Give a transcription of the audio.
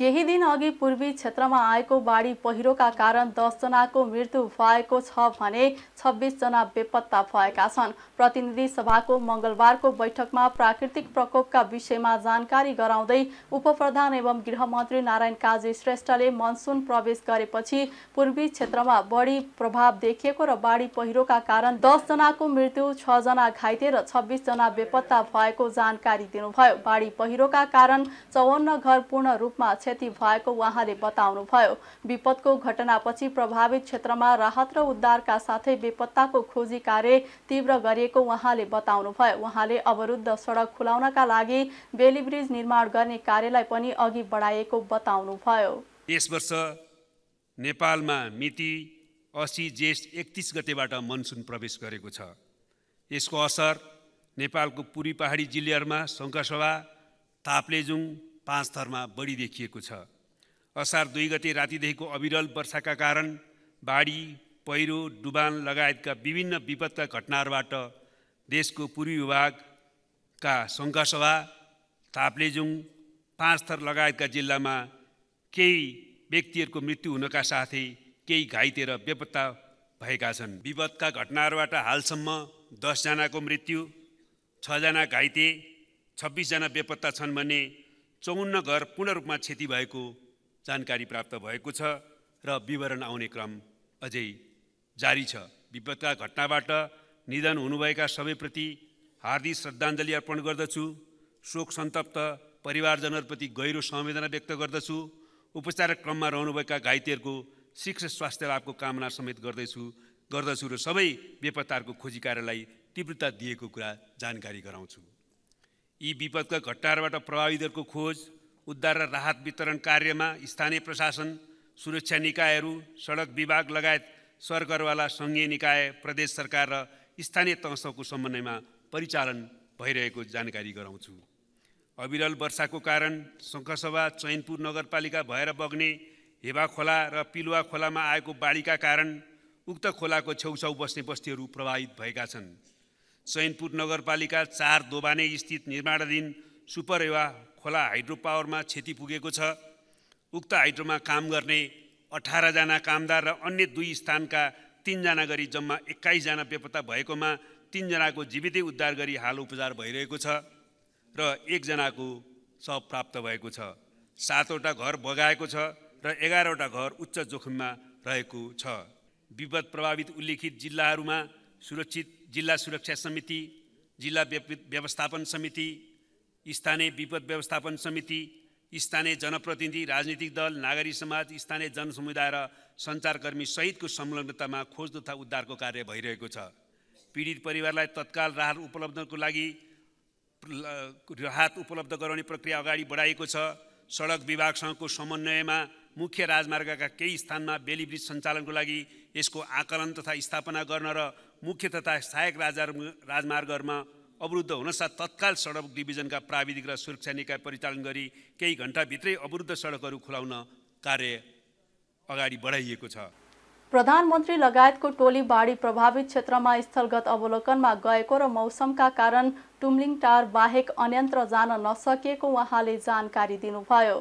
केही दिन अघि पूर्वी क्षेत्रमा आएको बाढी पहिरोका कारण दसजनाको मृत्यु भएको छ भने छब्बिसजना बेपत्ता भएका छन् प्रतिनिधि सभाको मङ्गलबारको बैठकमा प्राकृतिक प्रकोपका विषयमा जानकारी गराउँदै उपप्रधान एवं गृहमन्त्री नारायण काजी श्रेष्ठले मनसुन प्रवेश गरेपछि पूर्वी क्षेत्रमा बढी प्रभाव देखिएको र बाढी पहिरोका कारण दसजनाको मृत्यु छजना घाइते र छब्बिसजना बेपत्ता भएको जानकारी दिनुभयो बाढी पहिरोका कारण चौवन्न घर पूर्ण रूपमा क्षति भएको उहाँले बताउनुभयो विपदको घटनापछि प्रभावित क्षेत्रमा राहत र उद्धारका साथै बेपत्ताको खोजी कार्य तीव्र गरिएको उहाँले बताउनुभयो उहाँले अवरुद्ध सडक खुलाउनका लागि बेली ब्रिज निर्माण गर्ने कार्यलाई पनि अघि बढाएको बताउनुभयो यस वर्ष नेपालमा मिति असी जेठ एकतिस गतेबाट मनसुन प्रवेश गरेको छ यसको असर नेपालको पुरी पहाडी जिल्लाहरूमा शङ्करसभा ताप्लेजुङ पाँच थरमा बढी देखिएको छ असार दुई गते रातिदेखिको अविरल वर्षाका कारण बाढी पहिरो डुबान लगायतका विभिन्न विपदका घटनाहरूबाट देशको पूर्वी विभागका शङ्कासभा ताप्लेजुङ पाँच थर लगायतका जिल्लामा केही व्यक्तिहरूको मृत्यु हुनका साथै केही घाइते र बेपत्ता भएका छन् विपदका घटनाहरूबाट हालसम्म दसजनाको मृत्यु छजना घाइते छब्बिसजना बेपत्ता छन् भने चौन्न घर पूर्ण रूपमा क्षति भएको जानकारी प्राप्त भएको छ र विवरण आउने क्रम अझै जारी छ विपदका घटनाबाट निधन हुनुभएका सबैप्रति हार्दिक श्रद्धाञ्जली अर्पण गर्दछु शोक सन्तप्त परिवारजनहरूप्रति गहिरो संवेदना व्यक्त गर्दछु उपचार क्रममा रहनुभएका घाइतेहरूको शीघ्र स्वास्थ्य लाभको कामना समेत गर्दैछु गर्दछु र सबै बेपत्ताहरूको खोजी कार्यलाई तीव्रता दिएको कुरा जानकारी गराउँछु यी विपदका घटनाहरूबाट प्रभावितहरूको खोज उद्धार र राहत वितरण कार्यमा स्थानीय प्रशासन सुरक्षा निकायहरू सडक विभाग लगायत सरकारवाला सङ्घीय निकाय प्रदेश सरकार र स्थानीय तहसँगको समन्वयमा परिचालन भइरहेको जानकारी गराउँछु अविरल वर्षाको कारण शङ्खसभा चैनपुर नगरपालिका भएर बग्ने हेवा खोला र पिलुवा खोलामा आएको बाढीका कारण उक्त खोलाको छेउछाउ बस्ने बस्तीहरू प्रभावित भएका छन् चैनपुर नगरपालिका चार दोबाने स्थित निर्माणाधीन सुपरेवा खोला हाइड्रो पावरमा क्षति पुगेको छ उक्त हाइड्रोमा काम गर्ने अठारजना कामदार र अन्य दुई स्थानका तिनजना गरी जम्मा एक्काइसजना बेपत्ता भएकोमा तिनजनाको जीवितै उद्धार गरी हाल उपचार भइरहेको छ र एकजनाको शव प्राप्त भएको छ सातवटा घर बगाएको छ र एघारवटा घर उच्च जोखिममा रहेको छ विपद प्रभावित उल्लेखित जिल्लाहरूमा सुरक्षित जिल्ला सुरक्षा समिति जिल्ला व्यवस्थापन समिति स्थानीय विपद व्यवस्थापन समिति स्थानीय जनप्रतिनिधि राजनीतिक दल नागरिक समाज स्थानीय जनसमुदाय र सञ्चारकर्मी सहितको संलग्नतामा खोज तथा उद्धारको कार्य भइरहेको छ पीडित परिवारलाई तत्काल राहत उपलब्धको लागि राहत उपलब्ध गराउने प्रक्रिया अगाडि बढाएको छ सडक विभागसँगको समन्वयमा मुख्य राजमार्गका केही स्थानमा बेली ब्रिज सञ्चालनको लागि यसको आकलन तथा स्थापना गर्न र मुख्य तथा सहायक राजा राजमार्गहरूमा अवरुद्ध हुनसाथ तत्काल सडक डिभिजनका प्राविधिक र सुरक्षा निकाय परिचालन गरी केही घन्टाभित्रै अवरुद्ध सडकहरू खुलाउन कार्य अगाडि बढाइएको छ प्रधानमन्त्री लगायतको टोली बाढी प्रभावित क्षेत्रमा स्थलगत अवलोकनमा गएको र मौसमका कारण टुम्लिङ टार बाहेक अन्यन्त्र जान नसकिएको उहाँले जानकारी दिनुभयो